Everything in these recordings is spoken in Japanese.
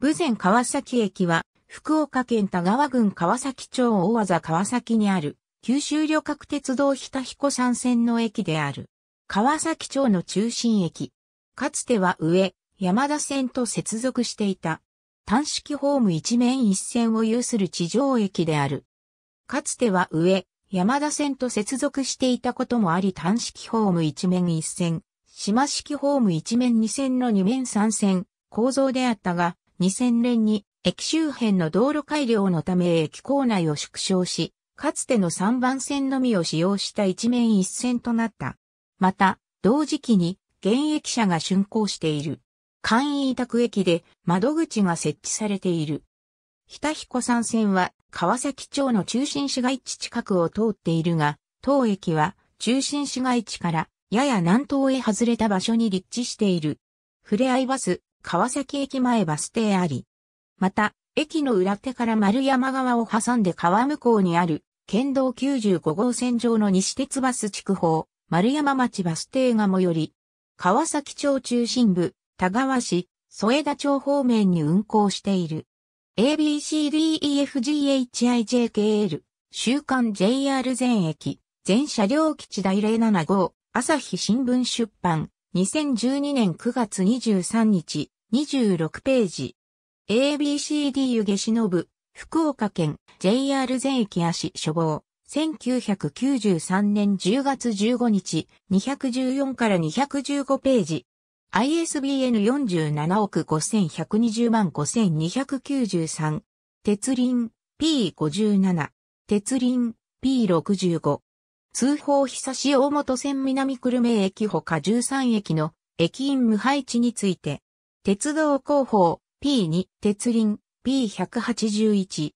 武前川崎駅は、福岡県田川郡川崎町大技川崎にある、九州旅客鉄道日田彦山線の駅である。川崎町の中心駅。かつては上、山田線と接続していた。単式ホーム一面一線を有する地上駅である。かつては上、山田線と接続していたこともあり単式ホーム一面一線、島式ホーム一面二線の二面三線構造であったが、2000年に駅周辺の道路改良のため駅構内を縮小し、かつての3番線のみを使用した一面一線となった。また、同時期に現役車が竣工している。簡易委託駅で窓口が設置されている。日田彦山線は川崎町の中心市街地近くを通っているが、当駅は中心市街地からやや南東へ外れた場所に立地している。ふれあいバス、川崎駅前バス停あり。また、駅の裏手から丸山側を挟んで川向こうにある、県道95号線上の西鉄バス地区方。丸山町バス停が最寄り、川崎町中心部、田川市、添田町方面に運行している。ABCDEFGHIJKL、週刊 JR 全駅、全車両基地第075、朝日新聞出版、2012年9月23日、26ページ。ABCD 湯下忍、福岡県 JR 全駅足処方。1993年10月15日、214から215ページ。ISBN 47億5120万5293。鉄輪 P57。鉄輪 P65。通報久し大本線南久留米駅ほか13駅の駅員無配置について。鉄道広報 P2 鉄輪 P181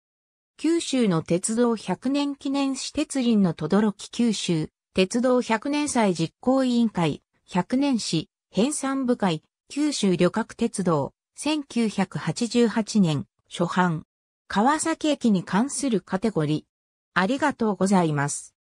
九州の鉄道100年記念史鉄輪の轟九州鉄道100年祭実行委員会100年史編纂部会九州旅客鉄道1988年初版川崎駅に関するカテゴリーありがとうございます。